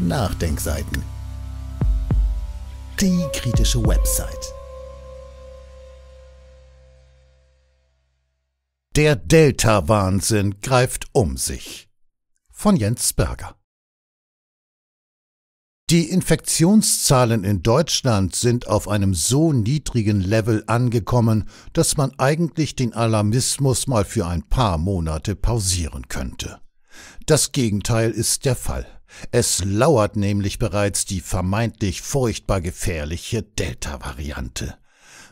Nachdenkseiten. Die kritische Website. Der Delta-Wahnsinn greift um sich. Von Jens Berger. Die Infektionszahlen in Deutschland sind auf einem so niedrigen Level angekommen, dass man eigentlich den Alarmismus mal für ein paar Monate pausieren könnte. Das Gegenteil ist der Fall. Es lauert nämlich bereits die vermeintlich furchtbar gefährliche Delta-Variante.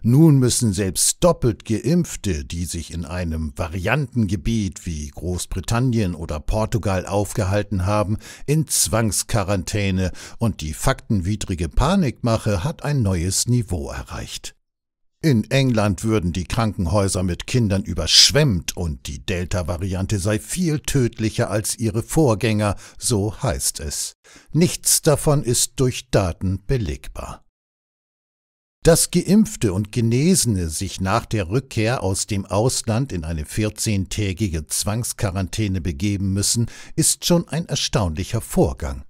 Nun müssen selbst doppelt geimpfte, die sich in einem Variantengebiet wie Großbritannien oder Portugal aufgehalten haben, in Zwangsquarantäne und die faktenwidrige Panikmache hat ein neues Niveau erreicht. In England würden die Krankenhäuser mit Kindern überschwemmt und die Delta-Variante sei viel tödlicher als ihre Vorgänger, so heißt es. Nichts davon ist durch Daten belegbar. Dass Geimpfte und Genesene sich nach der Rückkehr aus dem Ausland in eine 14-tägige Zwangsquarantäne begeben müssen, ist schon ein erstaunlicher Vorgang.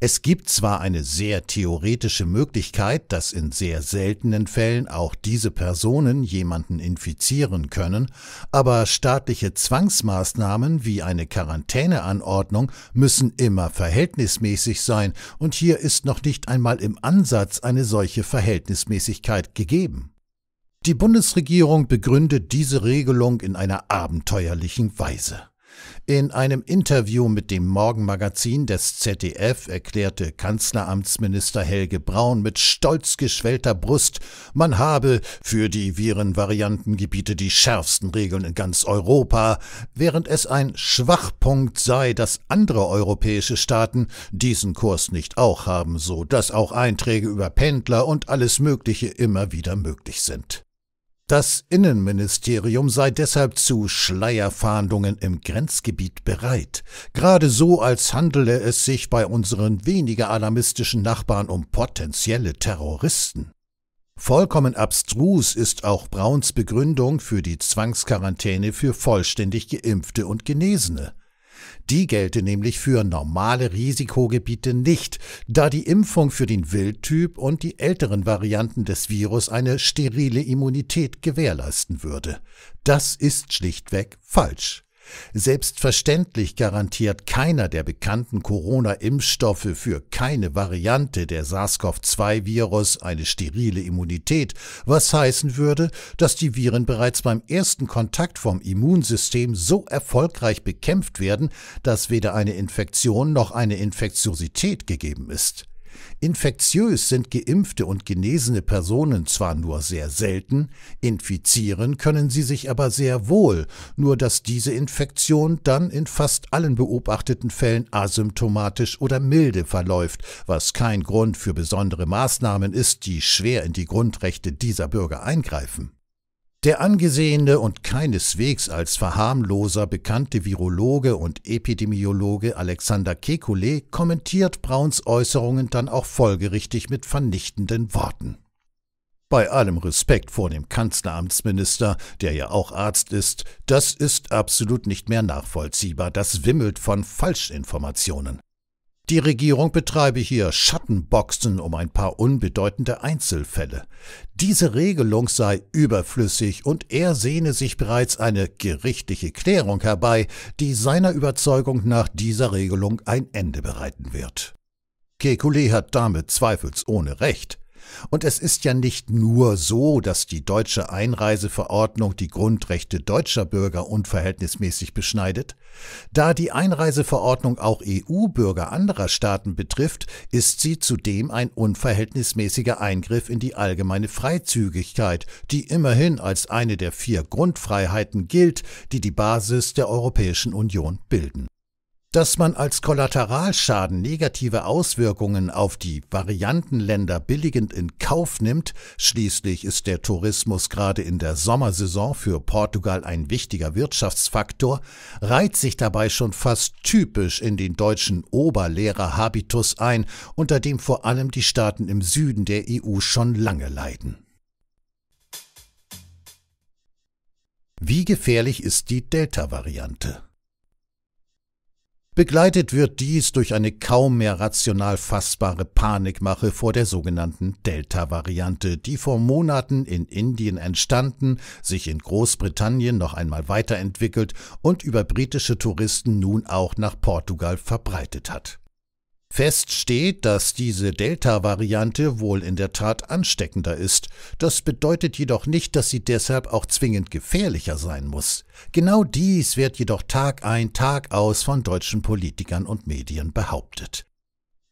Es gibt zwar eine sehr theoretische Möglichkeit, dass in sehr seltenen Fällen auch diese Personen jemanden infizieren können, aber staatliche Zwangsmaßnahmen wie eine Quarantäneanordnung müssen immer verhältnismäßig sein, und hier ist noch nicht einmal im Ansatz eine solche Verhältnismäßigkeit gegeben. Die Bundesregierung begründet diese Regelung in einer abenteuerlichen Weise. In einem Interview mit dem Morgenmagazin des ZDF erklärte Kanzleramtsminister Helge Braun mit stolz geschwellter Brust, man habe für die Virenvariantengebiete die schärfsten Regeln in ganz Europa, während es ein Schwachpunkt sei, dass andere europäische Staaten diesen Kurs nicht auch haben, so dass auch Einträge über Pendler und alles Mögliche immer wieder möglich sind. Das Innenministerium sei deshalb zu Schleierfahndungen im Grenzgebiet bereit, gerade so als handele es sich bei unseren weniger alarmistischen Nachbarn um potenzielle Terroristen. Vollkommen abstrus ist auch Brauns Begründung für die Zwangsquarantäne für vollständig geimpfte und Genesene. Die gelte nämlich für normale Risikogebiete nicht, da die Impfung für den Wildtyp und die älteren Varianten des Virus eine sterile Immunität gewährleisten würde. Das ist schlichtweg falsch. Selbstverständlich garantiert keiner der bekannten Corona-Impfstoffe für keine Variante der SARS-CoV-2-Virus eine sterile Immunität, was heißen würde, dass die Viren bereits beim ersten Kontakt vom Immunsystem so erfolgreich bekämpft werden, dass weder eine Infektion noch eine Infektiosität gegeben ist. Infektiös sind geimpfte und genesene Personen zwar nur sehr selten, infizieren können sie sich aber sehr wohl, nur dass diese Infektion dann in fast allen beobachteten Fällen asymptomatisch oder milde verläuft, was kein Grund für besondere Maßnahmen ist, die schwer in die Grundrechte dieser Bürger eingreifen. Der angesehene und keineswegs als Verharmloser bekannte Virologe und Epidemiologe Alexander Kekulé kommentiert Brauns Äußerungen dann auch folgerichtig mit vernichtenden Worten. Bei allem Respekt vor dem Kanzleramtsminister, der ja auch Arzt ist, das ist absolut nicht mehr nachvollziehbar, das wimmelt von Falschinformationen. Die Regierung betreibe hier Schattenboxen um ein paar unbedeutende Einzelfälle. Diese Regelung sei überflüssig und er sehne sich bereits eine gerichtliche Klärung herbei, die seiner Überzeugung nach dieser Regelung ein Ende bereiten wird. Kekulé hat damit zweifelsohne recht. Und es ist ja nicht nur so, dass die deutsche Einreiseverordnung die Grundrechte deutscher Bürger unverhältnismäßig beschneidet. Da die Einreiseverordnung auch EU-Bürger anderer Staaten betrifft, ist sie zudem ein unverhältnismäßiger Eingriff in die allgemeine Freizügigkeit, die immerhin als eine der vier Grundfreiheiten gilt, die die Basis der Europäischen Union bilden dass man als Kollateralschaden negative Auswirkungen auf die Variantenländer billigend in Kauf nimmt, schließlich ist der Tourismus gerade in der Sommersaison für Portugal ein wichtiger Wirtschaftsfaktor, reiht sich dabei schon fast typisch in den deutschen Oberlehrerhabitus ein, unter dem vor allem die Staaten im Süden der EU schon lange leiden. Wie gefährlich ist die Delta-Variante? Begleitet wird dies durch eine kaum mehr rational fassbare Panikmache vor der sogenannten Delta-Variante, die vor Monaten in Indien entstanden, sich in Großbritannien noch einmal weiterentwickelt und über britische Touristen nun auch nach Portugal verbreitet hat. Fest steht, dass diese Delta-Variante wohl in der Tat ansteckender ist. Das bedeutet jedoch nicht, dass sie deshalb auch zwingend gefährlicher sein muss. Genau dies wird jedoch Tag ein, Tag aus von deutschen Politikern und Medien behauptet.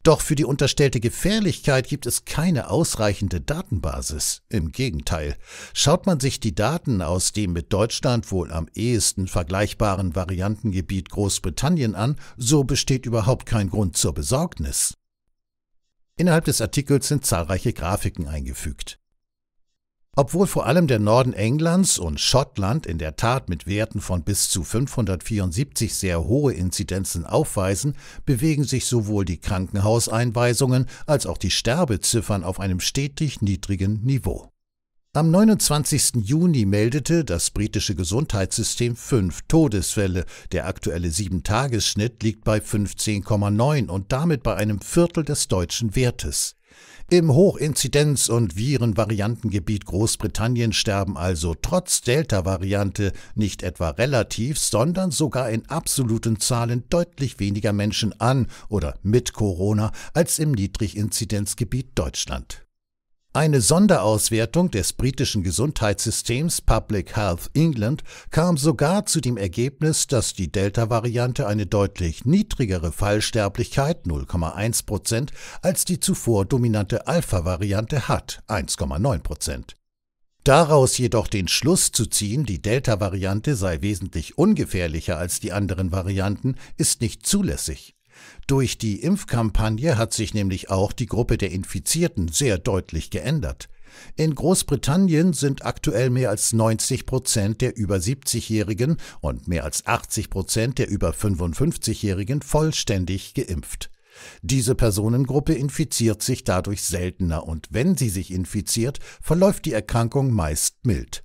Doch für die unterstellte Gefährlichkeit gibt es keine ausreichende Datenbasis. Im Gegenteil, schaut man sich die Daten aus dem mit Deutschland wohl am ehesten vergleichbaren Variantengebiet Großbritannien an, so besteht überhaupt kein Grund zur Besorgnis. Innerhalb des Artikels sind zahlreiche Grafiken eingefügt. Obwohl vor allem der Norden Englands und Schottland in der Tat mit Werten von bis zu 574 sehr hohe Inzidenzen aufweisen, bewegen sich sowohl die Krankenhauseinweisungen als auch die Sterbeziffern auf einem stetig niedrigen Niveau. Am 29. Juni meldete das britische Gesundheitssystem fünf Todesfälle. Der aktuelle Sieben-Tages-Schnitt liegt bei 15,9 und damit bei einem Viertel des deutschen Wertes. Im Hochinzidenz- und Virenvariantengebiet Großbritannien sterben also trotz Delta-Variante nicht etwa relativ, sondern sogar in absoluten Zahlen deutlich weniger Menschen an oder mit Corona als im Niedriginzidenzgebiet Deutschland. Eine Sonderauswertung des britischen Gesundheitssystems Public Health England kam sogar zu dem Ergebnis, dass die Delta-Variante eine deutlich niedrigere Fallsterblichkeit 0,1 Prozent als die zuvor dominante Alpha-Variante hat 1,9 Prozent. Daraus jedoch den Schluss zu ziehen, die Delta-Variante sei wesentlich ungefährlicher als die anderen Varianten, ist nicht zulässig. Durch die Impfkampagne hat sich nämlich auch die Gruppe der Infizierten sehr deutlich geändert. In Großbritannien sind aktuell mehr als 90 Prozent der über 70-Jährigen und mehr als 80 Prozent der über 55-Jährigen vollständig geimpft. Diese Personengruppe infiziert sich dadurch seltener und wenn sie sich infiziert, verläuft die Erkrankung meist mild.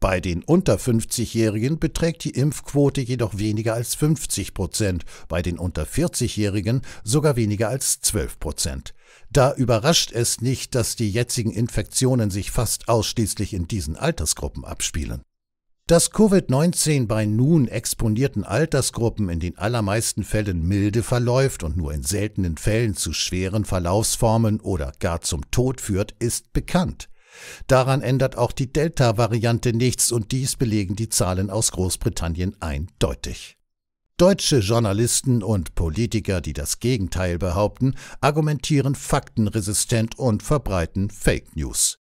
Bei den unter 50-Jährigen beträgt die Impfquote jedoch weniger als 50 Prozent, bei den unter 40-Jährigen sogar weniger als 12 Prozent. Da überrascht es nicht, dass die jetzigen Infektionen sich fast ausschließlich in diesen Altersgruppen abspielen. Dass Covid-19 bei nun exponierten Altersgruppen in den allermeisten Fällen milde verläuft und nur in seltenen Fällen zu schweren Verlaufsformen oder gar zum Tod führt, ist bekannt. Daran ändert auch die Delta-Variante nichts und dies belegen die Zahlen aus Großbritannien eindeutig. Deutsche Journalisten und Politiker, die das Gegenteil behaupten, argumentieren faktenresistent und verbreiten Fake News.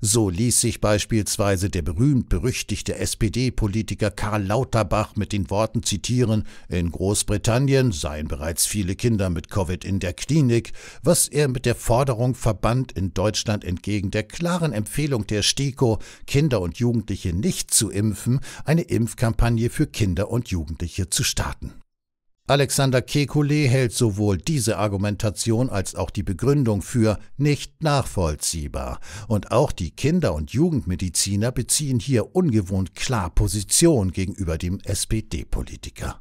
So ließ sich beispielsweise der berühmt-berüchtigte SPD-Politiker Karl Lauterbach mit den Worten zitieren, in Großbritannien seien bereits viele Kinder mit Covid in der Klinik, was er mit der Forderung verband, in Deutschland entgegen der klaren Empfehlung der STIKO, Kinder und Jugendliche nicht zu impfen, eine Impfkampagne für Kinder und Jugendliche zu starten. Alexander Kekulé hält sowohl diese Argumentation als auch die Begründung für nicht nachvollziehbar. Und auch die Kinder- und Jugendmediziner beziehen hier ungewohnt klar Position gegenüber dem SPD-Politiker.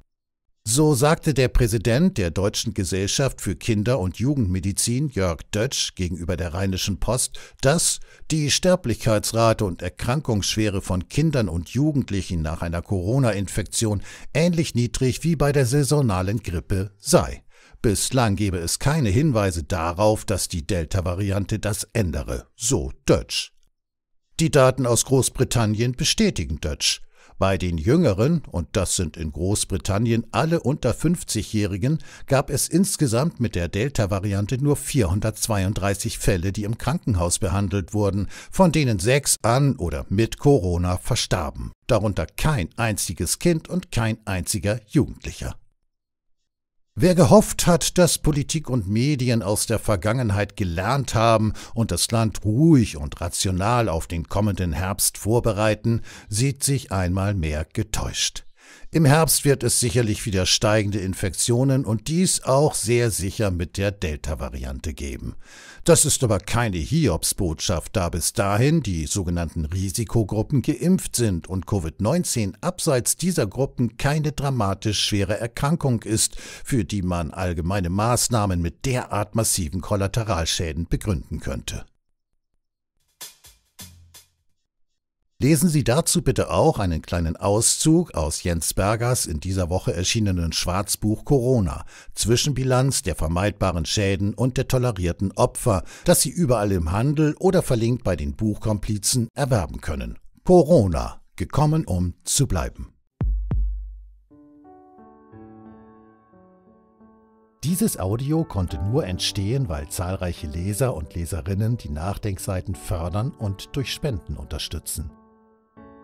So sagte der Präsident der Deutschen Gesellschaft für Kinder- und Jugendmedizin, Jörg Dötsch, gegenüber der Rheinischen Post, dass die Sterblichkeitsrate und Erkrankungsschwere von Kindern und Jugendlichen nach einer Corona-Infektion ähnlich niedrig wie bei der saisonalen Grippe sei. Bislang gebe es keine Hinweise darauf, dass die Delta-Variante das ändere, so Dötsch. Die Daten aus Großbritannien bestätigen Dötsch. Bei den Jüngeren, und das sind in Großbritannien alle unter 50-Jährigen, gab es insgesamt mit der Delta-Variante nur 432 Fälle, die im Krankenhaus behandelt wurden, von denen sechs an oder mit Corona verstarben, darunter kein einziges Kind und kein einziger Jugendlicher. Wer gehofft hat, dass Politik und Medien aus der Vergangenheit gelernt haben und das Land ruhig und rational auf den kommenden Herbst vorbereiten, sieht sich einmal mehr getäuscht. Im Herbst wird es sicherlich wieder steigende Infektionen und dies auch sehr sicher mit der Delta-Variante geben. Das ist aber keine Hiobsbotschaft, da bis dahin die sogenannten Risikogruppen geimpft sind und Covid-19 abseits dieser Gruppen keine dramatisch schwere Erkrankung ist, für die man allgemeine Maßnahmen mit derart massiven Kollateralschäden begründen könnte. Lesen Sie dazu bitte auch einen kleinen Auszug aus Jens Bergers in dieser Woche erschienenen Schwarzbuch Corona, Zwischenbilanz der vermeidbaren Schäden und der tolerierten Opfer, das Sie überall im Handel oder verlinkt bei den Buchkomplizen erwerben können. Corona, gekommen um zu bleiben. Dieses Audio konnte nur entstehen, weil zahlreiche Leser und Leserinnen die Nachdenkseiten fördern und durch Spenden unterstützen.